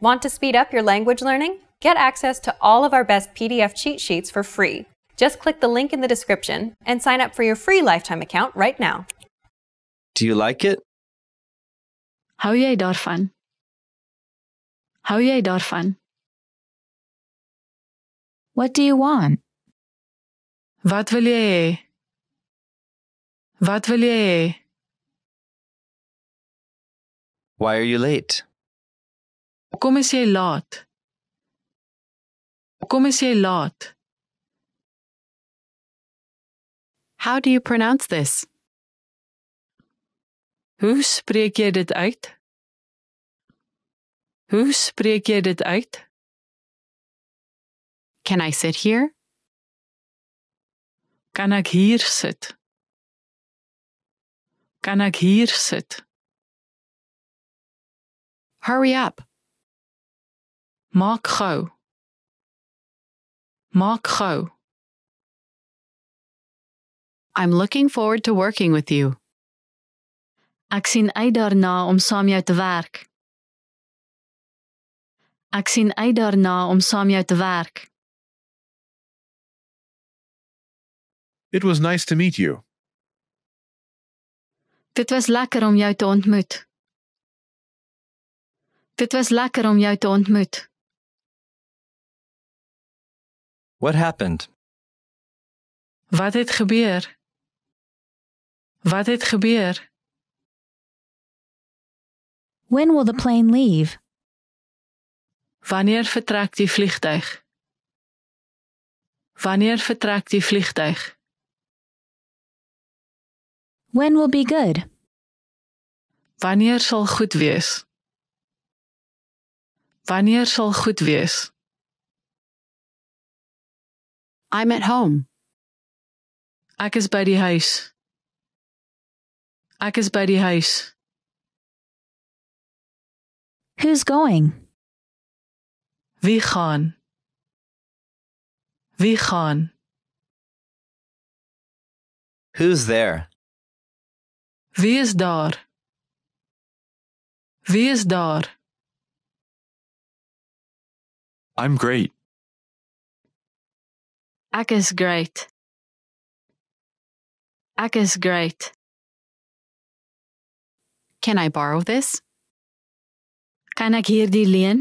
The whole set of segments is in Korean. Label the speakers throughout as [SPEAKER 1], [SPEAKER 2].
[SPEAKER 1] Want to speed up your language learning? Get access to all of our best PDF cheat sheets for free. Just click the link in the description and sign up for your free lifetime account right now.
[SPEAKER 2] Do you like it? Hou jy daarvan? Hou jy daarvan? What do you want? Wat wil jy hê? Wat wil Why are you late? Kom is jy laat. Kom is jy laat. How do you pronounce this? Hoe spreek jy dit uit? Hoe spreek jy dit uit? Can I sit here? Kan ek hier sit? Kan ek hier sit? Hurry up. Maak gou. Maak gou. I'm looking forward to working with you. Ek sien uit daarna om saam jou te werk. Ek sien uit daarna om saam jou te werk. It was nice to meet you. Dit was lekker om jou te ontmoet. Dit was lekker om jou te ontmoet. What happened? Wat het gebeur? Wat het gebeur? When will the plane leave? Wanneer vertrekt die vliegtuig? Wanneer vertrekt die vliegtuig? When will be good? Wanneer sal goed wees? Wanneer sal goed wees? I'm at home. Ek is by die huis. Ek is by die huis. Who's going? Wie gaan? Wie gaan? Who's there? Wie is daar? Wie is daar? I'm great. Ak is great. Ak is great. Can I borrow this? Kan ek lion? leen?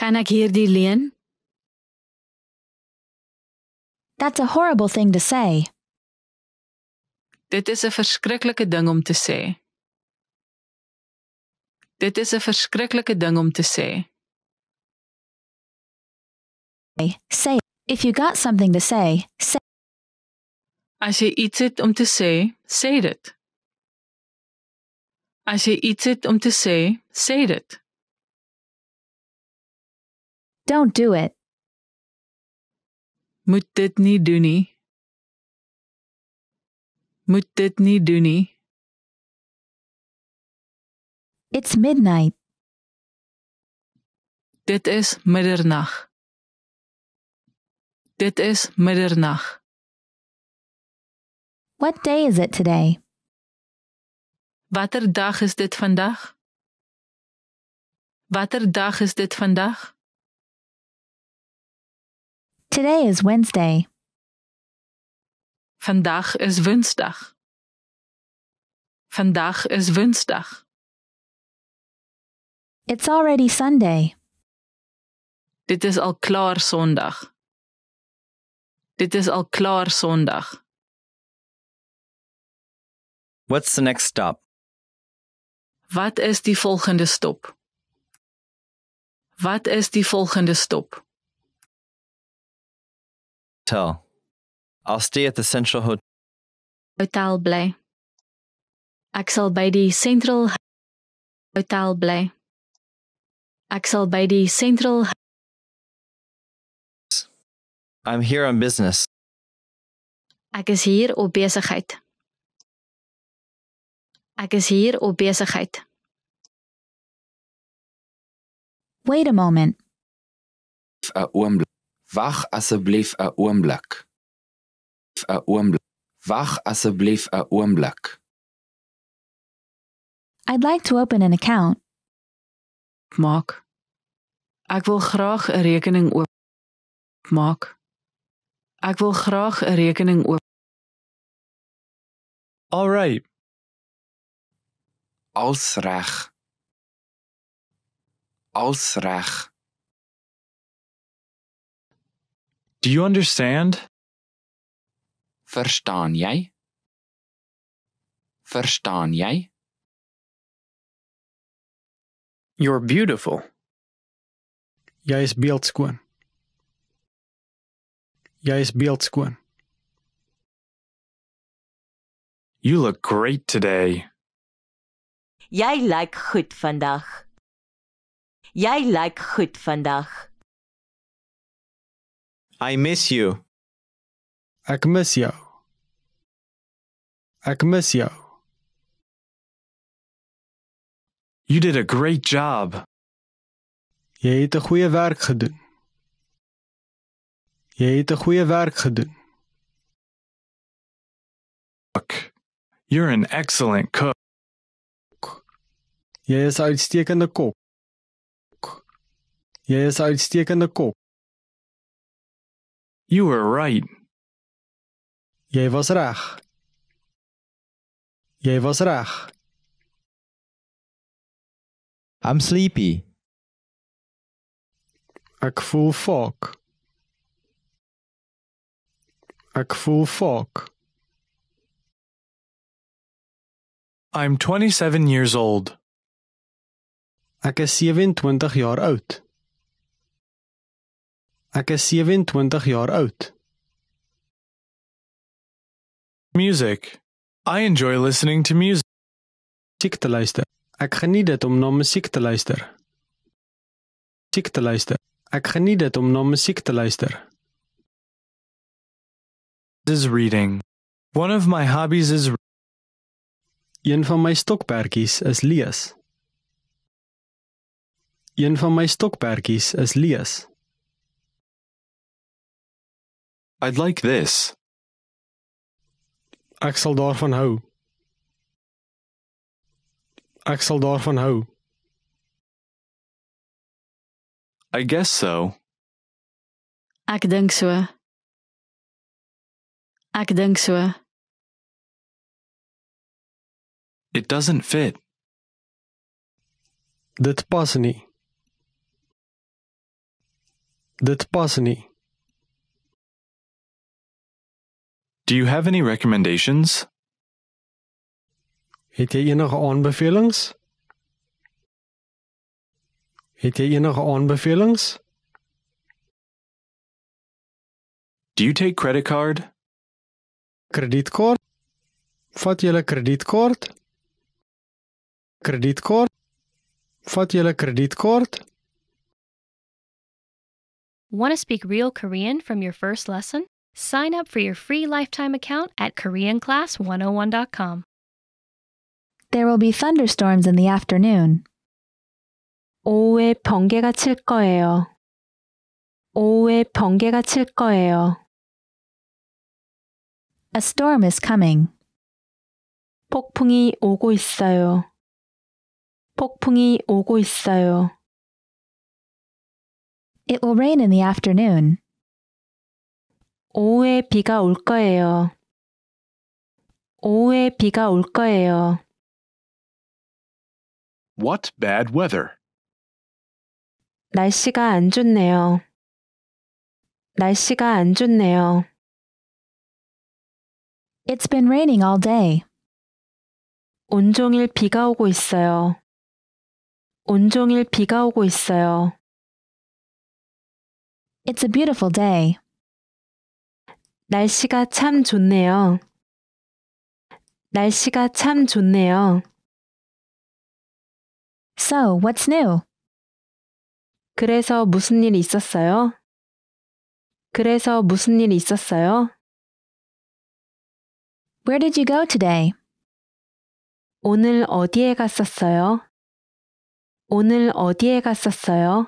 [SPEAKER 2] Kan ek the leen? That's a horrible thing to say. Dit is 'n verskriklike ding om te sê. Dit is 'n verskriklike ding om te sê. say.
[SPEAKER 1] If you got something to say, say.
[SPEAKER 2] As jy iets het om te sê, sê dit. As jy iets het om te sê, sê dit. Don't do it. Moet dit nie doen nie. Moet dit nie doen nie. It's midnight. Dit is middernag. Dit is middernag. What day is it today? Watter dag is dit vandag? Watter dag is dit vandag? Today is Wednesday. Vandag is Woensdag. Vandag is Woensdag. It's already Sunday. Dit is al klaar Sondag. Dit is al klaar zondag. What's the next stop? Wat is die volgende stop? Wat is die volgende stop? Hotel. I'll stay at the Central Hotel. Hotel blij. Ek sal by die Central Hotel bly. Ek sal by die Central I'm here on business. Ek is hier op besigheid. Ek is hier op besigheid.
[SPEAKER 1] Wait a moment.
[SPEAKER 2] 'n oomblik. Wag asseblief 'n oomblik. 'n oomblik. Wag asseblief 'n oomblik. I'd like to open an account. Maak. Ek wil graag 'n rekening oopmaak. Ek wil graag 'n rekening oop. All right. Als reg. Als reg. Do you understand? Verstaan jy? Verstaan jy? You're beautiful. Jy is beeldskoon. Jy is beeldskoon. You look great today. Jy lyk goed vandag. Jy lyk goed vandag. I miss you. Ek mis jou. Ek mis jou. You did a great job. Jy het 'n goeie werk gedoen. Jy het 'n goeie werk gedoen. Cook. You're an excellent cook. Jy is 'n uitstekende kok. Jy is uitstekende kok. You were right. Jij was reg. Jij was reg. I'm sleepy. Ik voel fok. Ek voel fock. I'm 27 years old. Ek is 27 jaar oud. Ek is 27 jaar oud. Music. I enjoy listening to music. Musiek te luister. Ek geniet dit om na musiek te luister. Musiek te luister. Ek geniet dit om na musiek te luister. Music. is reading. One of my hobbies is Een van my stokperdjies is lees. Een van my stokperdjies is lees. I'd like this. Ek sal daarvan hou. Ek sal daarvan hou. I guess so. Ek dink so. Ek ah, dink so. It doesn't fit. Dit pas nie. Dit pas nie. Do you have any recommendations? Het jy enige aanbevelings? Het jy enige aanbevelings? Do you take credit card? credit card, julle kredietkaart? Kredietkaart. Vat credit card. Want to speak real Korean from your first lesson? Sign up for your free lifetime account at KoreanClass101.com.
[SPEAKER 1] There will be thunderstorms in the afternoon. 오후에 번개가 칠 거예요. 오후에 번개가 칠 거예요. A storm is coming.
[SPEAKER 2] 폭풍이 오고 있어요. 폭풍이 오고 있어요. It will rain in the afternoon. 오후에 비가 올 거예요. 오후에 비가 올 거예요. What bad weather? 날씨가 안 좋네요. 날씨가 안 좋네요. It's been raining all day. 온종일 비가 오고 있어요. 온종일 비가 오고 있어요. It's a beautiful day.
[SPEAKER 1] 날씨가 참 좋네요. 날씨가 참 좋네요. So, what's new?
[SPEAKER 2] 그래서 무슨 일 있었어요? 그래서 무슨 일 있었어요? Where did you go today? 오늘 어디에 갔었어요? 오늘 어디에 갔었어요?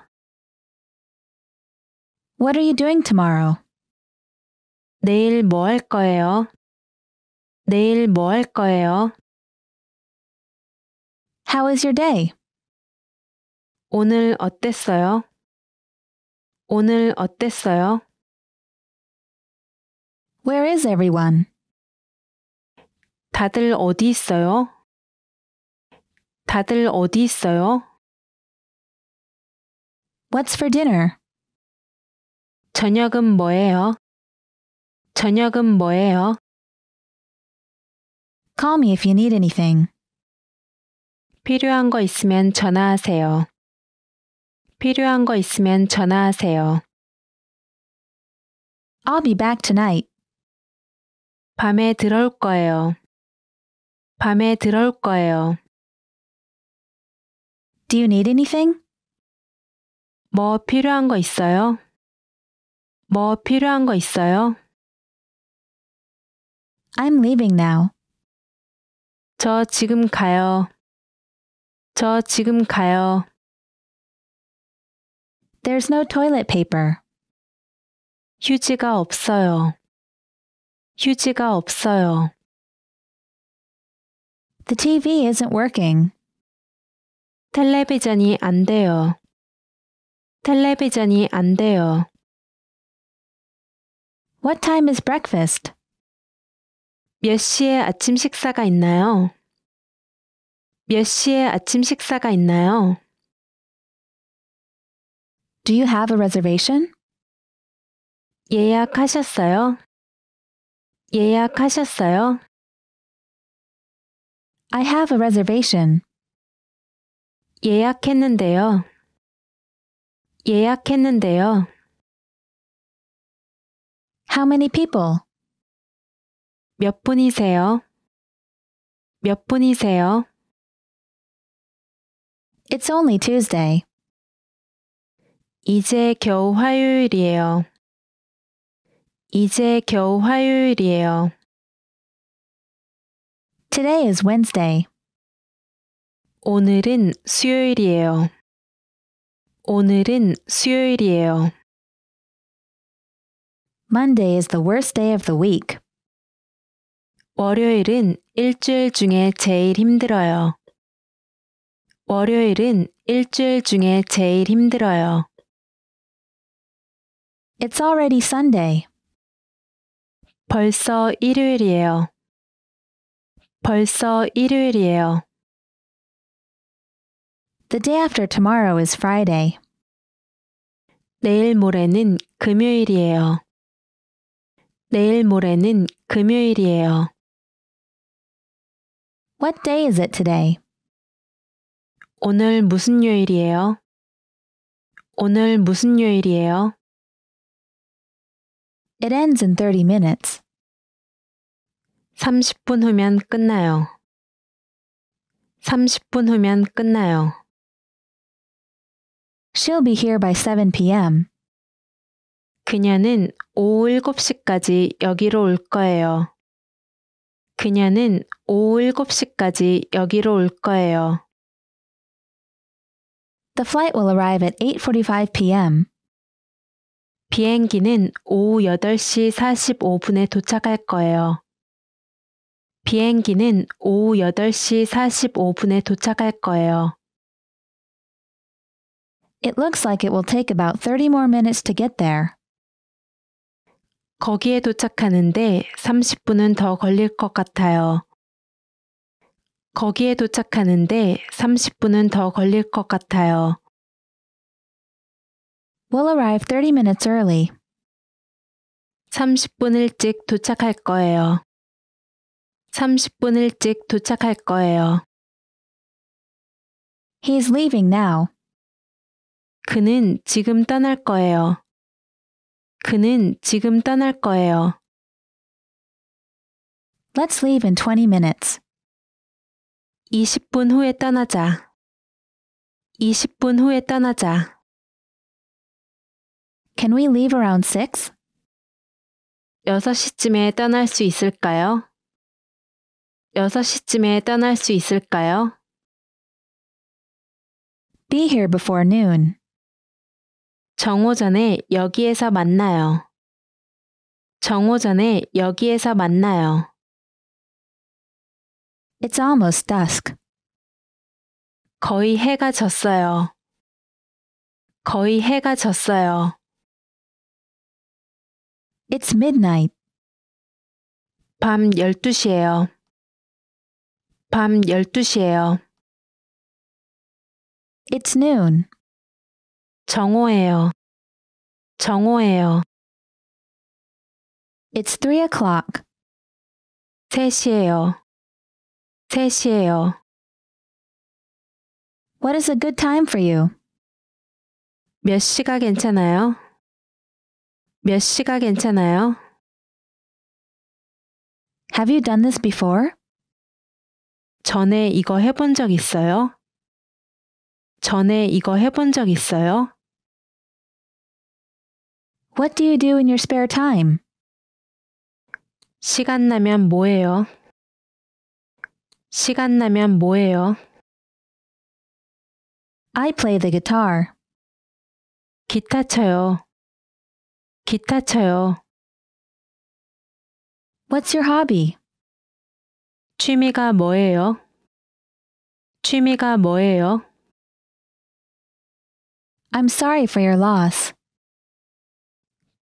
[SPEAKER 2] What are you doing tomorrow? 내일 뭐 할 거예요? 내일 뭐 할 거예요? How is your day? 오늘 어땠어요? 오늘 어땠어요? Where is everyone? 다들 어디 있어요? 다들 어디 있어요? What's for dinner? 저녁은 뭐예요? 저녁은 뭐예요? Call me if you need anything.
[SPEAKER 1] 필요한 거 있으면 전화하세요. 필요한 거 있으면 전화하세요.
[SPEAKER 2] I'll be back tonight. 밤에 들어올 거예요. 밤에 들어올 거예요. Do you need anything? 뭐 필요한 거 있어요? 뭐 필요한 거 있어요? I'm leaving now. 저 지금 가요. 저 지금 가요. There's no toilet paper. 휴지가 없어요. 휴지가 없어요. The TV isn't working. 텔레비전이 안 돼요.
[SPEAKER 1] 텔레비전이 안 돼요. What time is breakfast? 몇 시에 아침 식사가 있나요? 몇 시에 아침 식사가 있나요?
[SPEAKER 2] Do you have a reservation? 예약하셨어요? 예약하셨어요? I have a reservation. 예약했는데요. 예약했는데요. How many people? 몇 분이세요? 몇 분이세요? It's only Tuesday. 이제 겨우 화요일이에요.
[SPEAKER 1] 이제 겨우 화요일이에요. Today is Wednesday. 오늘은 수요일이에요. 오늘은 수요일이에요. Monday is the worst day of the week. 월요일은 일주일 중에 제일 힘들어요. 월요일은 일주일 중에 제일 힘들어요. It's already Sunday.
[SPEAKER 2] 벌써 일요일이에요. 벌써
[SPEAKER 1] 일요일이에요. The day after tomorrow is Friday. 내일 모레는 금요일이에요. 내일 모레는 금요일이에요. What day is it today? 오늘 무슨 요일이에요?
[SPEAKER 2] 오늘 무슨 요일이에요?
[SPEAKER 1] It ends in 30 minutes. 30분 후면 끝나요. 30분 후면 끝나요. She'll be here by 7 p.m. 그녀는 오후 7시까지 여기로 올 거예요. 그녀는 오후 7시까지 여기로 올 거예요. The flight will arrive at 8:45 p.m. 비행기는 오후 8시 45분에 도착할 거예요. 비행기는 오후 8시 45분에 도착할 거예요. It looks like it will take about 30 more minutes to get there. 거기에 도착하는데 30분은 더 걸릴 것 같아요. 거기에 도착하는데 30분은 더 걸릴 것 같아요. We'll arrive 30 minutes early. 30분 일찍 도착할 거예요. 30분 일찍 도착할 거예요. He's leaving now. 그는 지금 떠날 거예요. 그는 지금 떠날 거예요. Let's leave in 20 minutes.
[SPEAKER 2] 20분 후에 떠나자. 20분 후에 떠나자. Can we leave around 6? 6시쯤에 떠날 수 있을까요? 6시쯤에
[SPEAKER 1] 떠날 수 있을까요? Be here before noon. 정오전에 여기에서 만나요. 정오전에 여기에서 만나요. It's almost dusk. 거의 해가 졌어요.
[SPEAKER 2] 거의 해가 졌어요. It's midnight. 밤 12시예요. 밤 12시예요. It's noon. 정오예요. 정오예요. It's three o'clock. 3시예요. 3시예요. What is a good time for you? 몇 시가 괜찮아요? 몇 시가 괜찮아요? Have you done this before?
[SPEAKER 1] 전에 이거 해본 적 있어요? 전에 이거 해본 적 있어요? What do you do in your spare time?
[SPEAKER 2] 시간 나면 뭐 해요? 시간 나면 뭐 해요? I play the guitar. 기타 쳐요. 기타 쳐요. What's your hobby? 취미가 뭐예요? 취미가 뭐예요?
[SPEAKER 1] I'm sorry for your loss.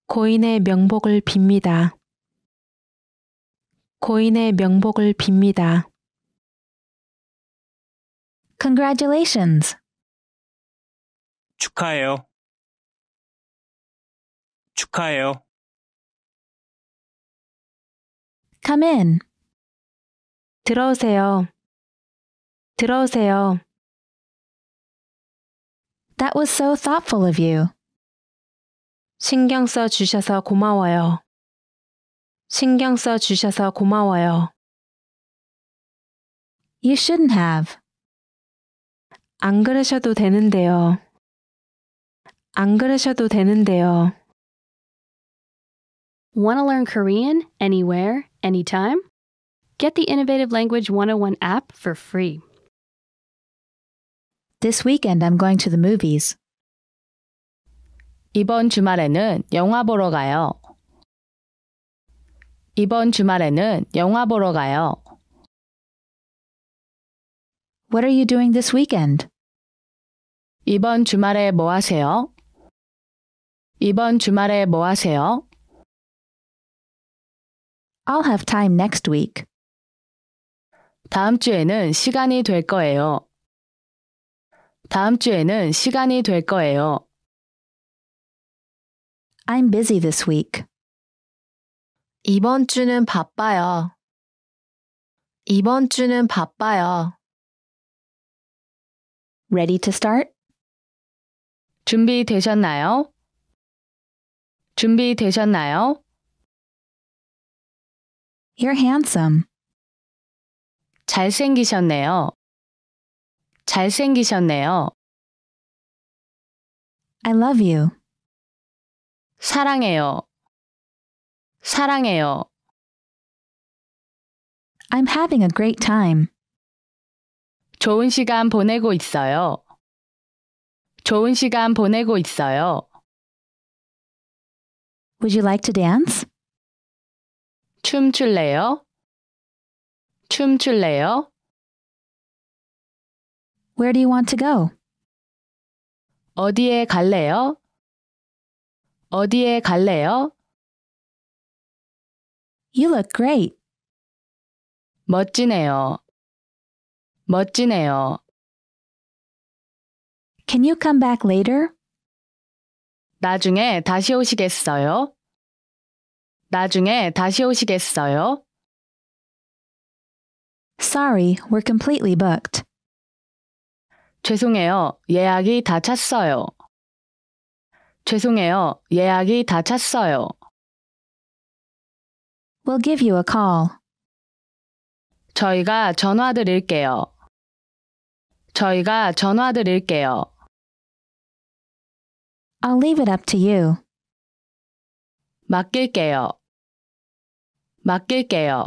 [SPEAKER 1] 고인의 명복을 빕니다. 고인의 명복을 빕니다.
[SPEAKER 2] Congratulations. 축하해요. 축하해요. Come in. 들어오세요. 들어오세요. That
[SPEAKER 1] was so thoughtful of you. 신경 써 주셔서 고마워요. 신경 써 주셔서 고마워요.
[SPEAKER 2] You shouldn't have. 안 그러셔도 되는데요.
[SPEAKER 1] 안 그러셔도 되는데요. Want to learn Korean anywhere, anytime? Get the Innovative Language 101 app for free. This weekend I'm going to the movies.
[SPEAKER 2] 이번 주말에는 영화 보러 가요. 이번 주말에는 영화 보러 가요. What are you doing this weekend? 이번 주말에 뭐 하세요? 이번 주말에 뭐 하세요? I'll have time next week. 다음 주에는 시간이 될 거예요. 다음 주에는 시간이 될 거예요. I'm busy this week. 이번 주는 바빠요. 이번 주는 바빠요. Ready to start? 준비되셨나요? 준비되셨나요? You're handsome. 잘생기셨네요. 잘생기셨네요. I love you. 사랑해요. 사랑해요. I'm having a great time. 좋은 시간 보내고 있어요. 좋은 시간 보내고 있어요. Would you like to dance? 춤출래요? 춤출래요? Where do you want to go? 어디에 갈래요? 어디에 갈래요? You look great. 멋지네요. 멋지네요. Can you come back later? 나중에 다시 오시겠어요? 나중에 다시 오시겠어요? Sorry,
[SPEAKER 1] we're completely booked.
[SPEAKER 2] 죄송해요. 예약이 다 찼어요. 죄송해요. 예약이 다 찼어요. We'll give you a call. 저희가 전화 드릴게요. 저희가 전화 드릴게요. I'll leave it up to you. 맡길게요. 맡길게요.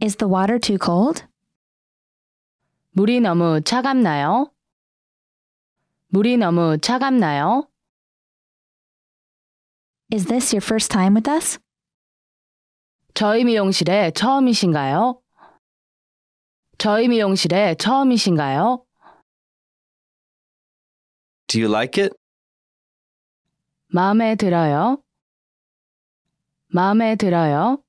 [SPEAKER 2] Is the water too cold? 물이 너무 차갑나요? 물이 너무 차갑나요? Is this your first time with us? 저희 미용실에 처음이신가요? 저희 미용실에 처음이신가요? Do you like it? 마음에 들어요. 마음에 들어요.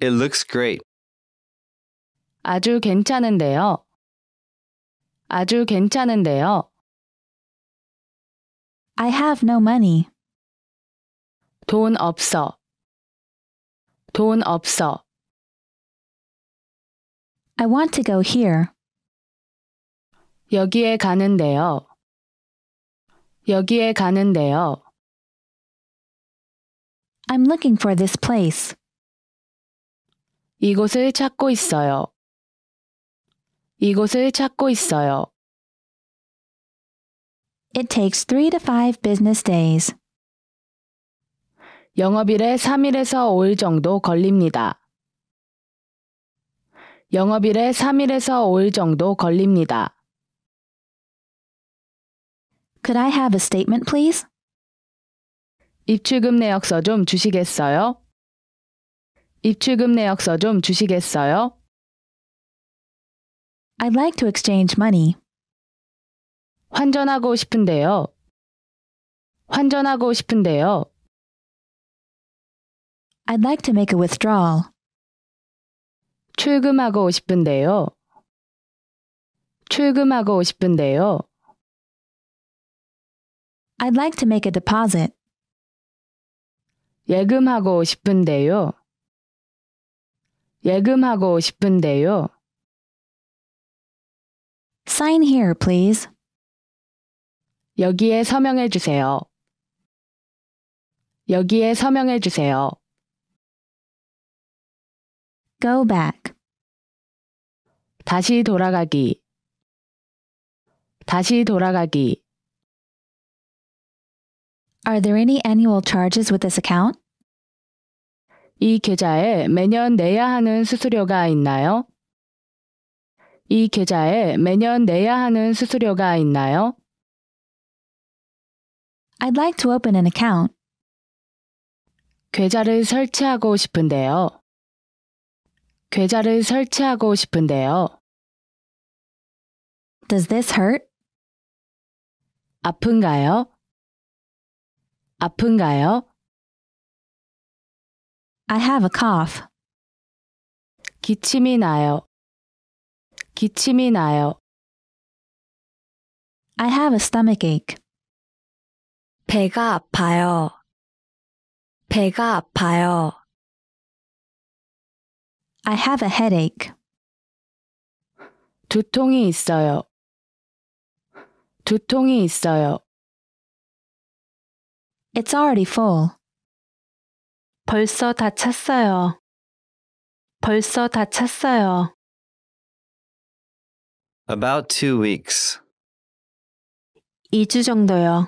[SPEAKER 2] It looks great. 아주 괜찮은데요. 아주 괜찮은데요. I have no money. 돈 없어. 돈 없어. I want to go here. 여기에 가는데요. 여기에 가는데요. I'm looking for this place. 이곳을 찾고 있어요. 이곳을 찾고 있어요. It takes 3 to 5 business days.
[SPEAKER 1] 영업일에 3일에서 5일 정도 걸립니다. 영업일에 3일에서 5일 정도 걸립니다.
[SPEAKER 2] Could I have a statement, please? 입출금 내역서 좀 주시겠어요? 입출금 내역서 좀 주시겠어요? I'd like to exchange money. 환전하고 싶은데요. 환전하고 싶은데요. I'd like to make a withdrawal. 출금하고 싶은데요. 출금하고 싶은데요. I'd like to make a deposit. 예금하고 싶은데요. 예금하고 싶은데요. Sign here, please. 여기에 서명해 주세요. 여기에 서명해 주세요. Go back. 다시 돌아가기. 다시 돌아가기. Are there any annual charges with this account? 이 계좌에 매년 내야 하는 수수료가 있나요? 이 계좌에 매년 내야 하는 수수료가 있나요? I'd like to open an account. 계좌를 설치하고 싶은데요. 계좌를 설치하고 싶은데요. Does this hurt? 아픈가요? 아픈가요? I have a cough. 기침이 나요. 기침이 나요. I have a stomach ache. 배가 아파요. 배가 아파요. I have a headache. 두통이 있어요. 두통이 있어요. It's already full. 벌써 다 벌써 다 About two weeks. 2주 정도요.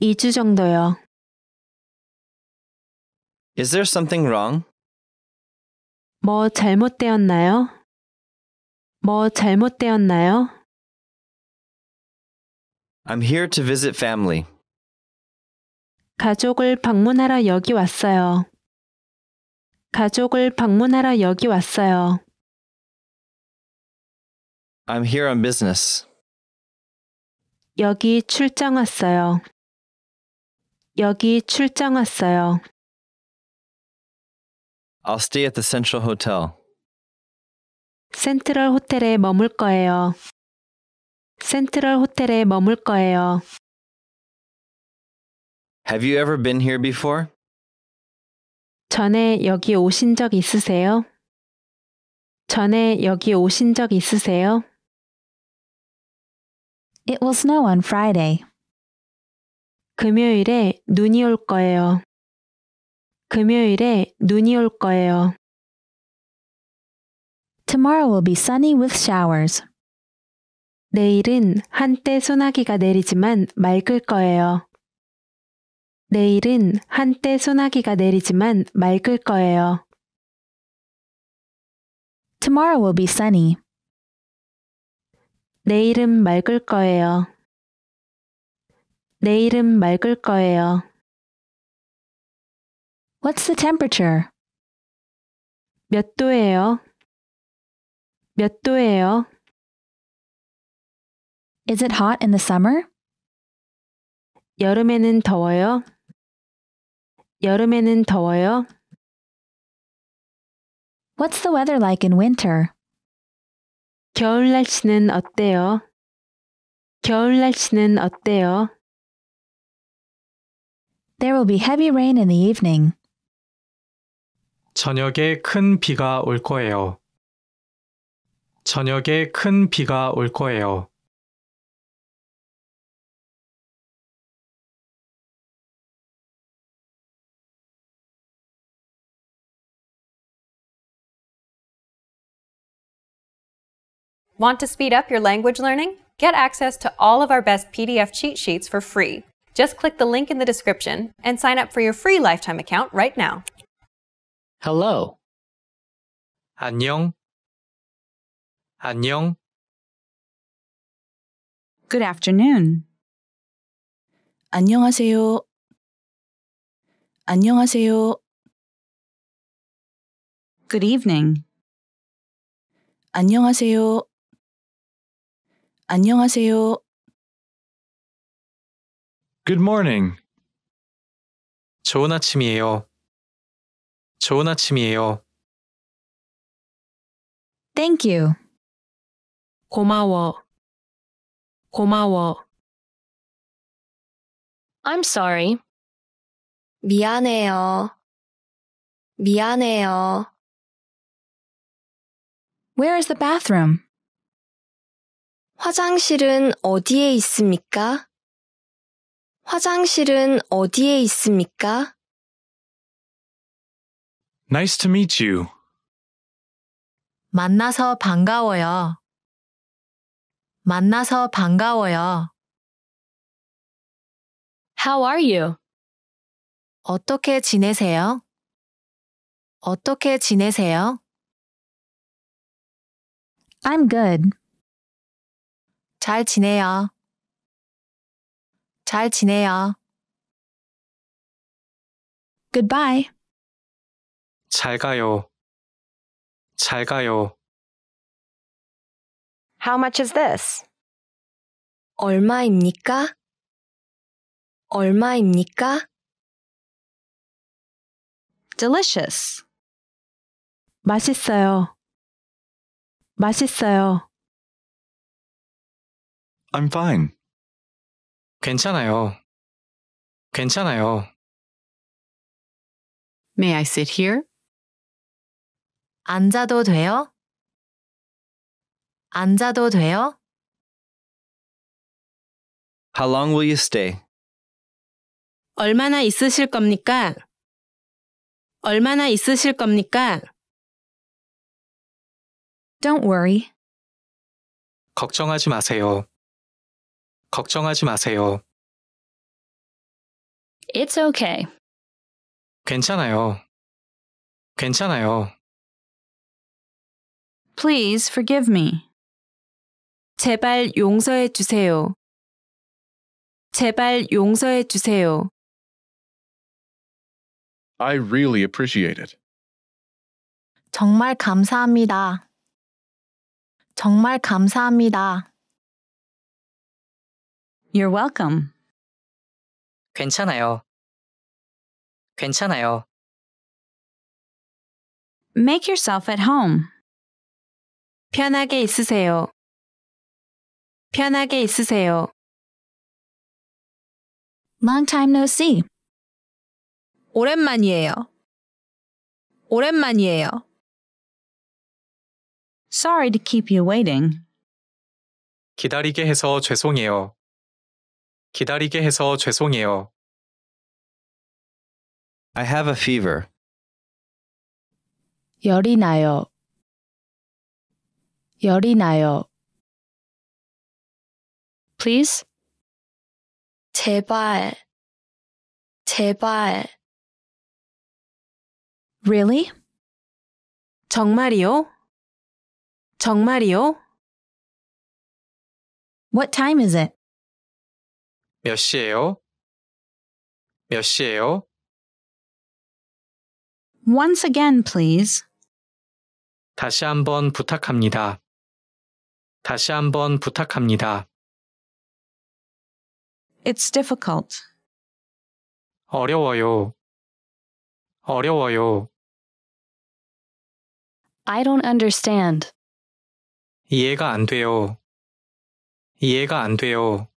[SPEAKER 2] 2주 정도요. Is there something wrong? 뭐 잘못되었나요? 뭐 잘못되었나요? I'm here to visit family.
[SPEAKER 1] 가족을 방문하러 여기 왔어요. 가족을 방문하러 여기 왔어요.
[SPEAKER 2] I'm here on business. 여기 출장 왔어요.
[SPEAKER 1] 여기 출장 왔어요.
[SPEAKER 2] I'll stay at the Central Hotel.
[SPEAKER 1] 센트럴 호텔에 머물 거예요. 센트럴 호텔에 머물 거예요.
[SPEAKER 2] Have you ever been here before?
[SPEAKER 1] 전에 여기 오신 적 있으세요? 전에 여기 오신 적 있으세요?
[SPEAKER 2] It will snow on Friday.
[SPEAKER 1] 금요일에 눈이 올 거예요. 금요일에 눈이 올 거예요. Tomorrow will be sunny with showers. 내일은 한때 소나기가 내리지만 맑을 거예요. 내일은 한때 소나기가 내리지만 맑을 거예요. Tomorrow will be sunny.
[SPEAKER 2] 내일은 맑을 거예요. 내일은 맑을 거예요. What's the temperature? 몇 도예요? 몇 도예요? Is it hot in the summer? 여름에는 더워요? 여름에는 더워요? What's the weather like in winter? 겨울 날씨는 어때요? 겨울 날씨는 어때요?
[SPEAKER 1] There will be heavy rain in the evening.
[SPEAKER 2] 저녁에 큰 비가 올 거예요. 저녁에 큰 비가 올 거예요.
[SPEAKER 1] Want to speed up your language learning? Get access to all of our best PDF cheat sheets for free. Just click the link in the description and sign up for your free lifetime account right now.
[SPEAKER 2] Hello. 안녕. 안녕. Good afternoon. 안녕하세요. 안녕하세요. Good evening. 안녕하세요. 안녕하세요. Good morning. 좋은 아침이에요. 좋은 아침이에요. Thank you. 고마워. 고마워. I'm sorry. 미안해요. 미안해요. Where is the bathroom? 화장실은 어디에 있습니까? 화장실은 어디에 있습니까? Nice to meet you. 만나서 반가워요. 만나서 반가워요. How are you? 어떻게 지내세요? 어떻게 지내세요? I'm good. 잘 지내요. 잘 지내요. Goodbye. 잘 가요. 잘 가요. How much is this? 얼마입니까? 얼마입니까? Delicious. 맛있어요. 맛있어요. I'm fine. 괜찮아요. 괜찮아요. May I sit here? 앉아도 돼요? 앉아도 돼요? How long will you stay? 얼마나 있으실 겁니까? 얼마나 있으실 겁니까? Don't worry. 걱정하지 마세요. 걱정하지 마세요. It's okay. 괜찮아요. 괜찮아요. Please forgive me. 제발 용서해 주세요. 제발 용서해 주세요. I really appreciate it. 정말 감사합니다. 정말 감사합니다. You're welcome. 괜찮아요. 괜찮아요. Make yourself at home. 편하게 있으세요. 편하게 있으세요. Long time no see. 오랜만이에요. 오랜만이에요. Sorry to keep you waiting. 기다리게 해서 죄송해요. 기다리게 해서 죄송해요. I have a fever. 열이 나요. 열이 나요. Please. 제발. 제발. Really? 정말이요? 정말이요? What time is it? 몇 시에요? 몇 시에요? Once again, please. 다시 한번 부탁합니다. 다시 한번 부탁합니다. It's difficult. 어려워요. 어려워요. I don't understand. 이해가 안 돼요. 이해가 안 돼요.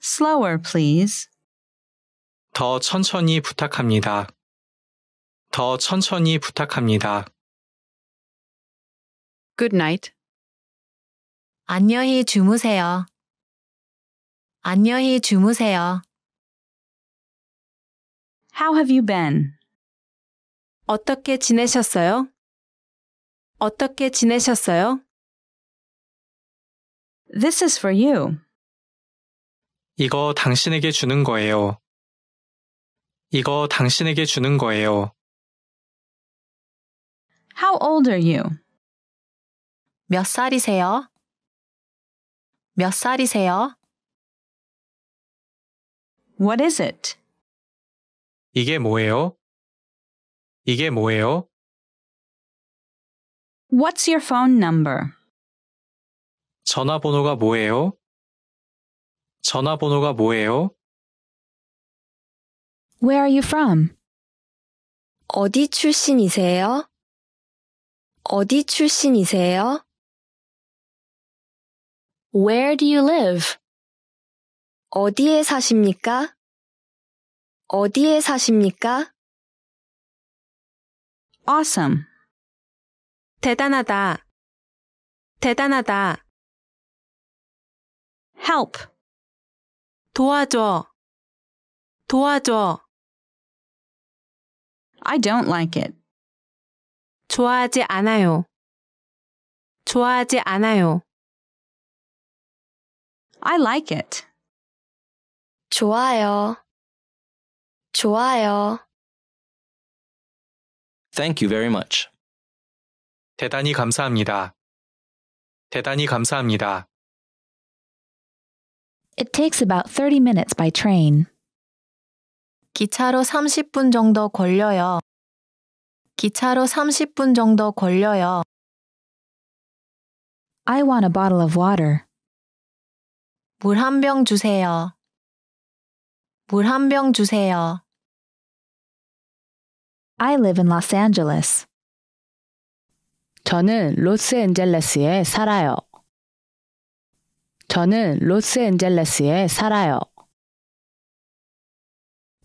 [SPEAKER 2] Slower, please. 더 천천히 부탁합니다. 더 천천히 부탁합니다. Good night. 안녕히 주무세요. 안녕히 주무세요. How have you been? 어떻게 지내셨어요? 어떻게 지내셨어요? This is for you. 이거 당신에게 주는 거예요. 이거 당신에게 주는 거예요. How old are you? 몇 살이세요? 몇 살이세요? What is it? 이게 뭐예요? 이게 뭐예요? What's your phone number? 전화번호가 뭐예요? 전화번호가 뭐예요? Where are you from? 어디 출신이세요? 어디 출신이세요? Where do you live? 어디에 사십니까? 어디에 사십니까? Awesome. 대단하다. 대단하다. Help. 도와줘, 도와줘. I don't like it. 좋아하지 않아요. 좋아하지 않아요. I like it. 좋아요. 좋아요. Thank you very much. 대단히 감사합니다. 대단히 감사합니다. It takes about 30 minutes by train. 기차로 30분 정도 걸려요. 기차로 30분 정도 걸려요. I want a bottle of water. 물 한 병 주세요. 물 한 병 주세요. I live in Los Angeles. 저는 로스앤젤레스에 살아요. 저는 로스앤젤레스에 살아요.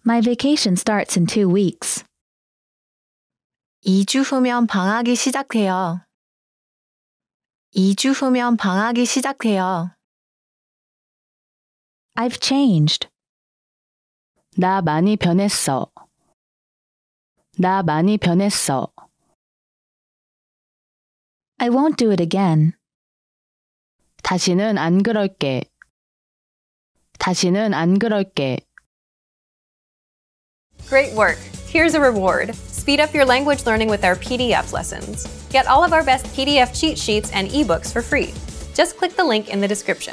[SPEAKER 2] My vacation starts in two weeks. 2주 후면 방학이 시작돼요. 2주 후면 방학이 시작돼요. I've changed. 나 많이 변했어. 나 많이 변했어. I won't do it again. 다시는 안 그럴게. 다시는 안 그럴게.
[SPEAKER 1] Great work. Here's a reward. Speed up your language learning with our PDF lessons. Get all of our best PDF cheat sheets and ebooks for free. Just click the link in the description.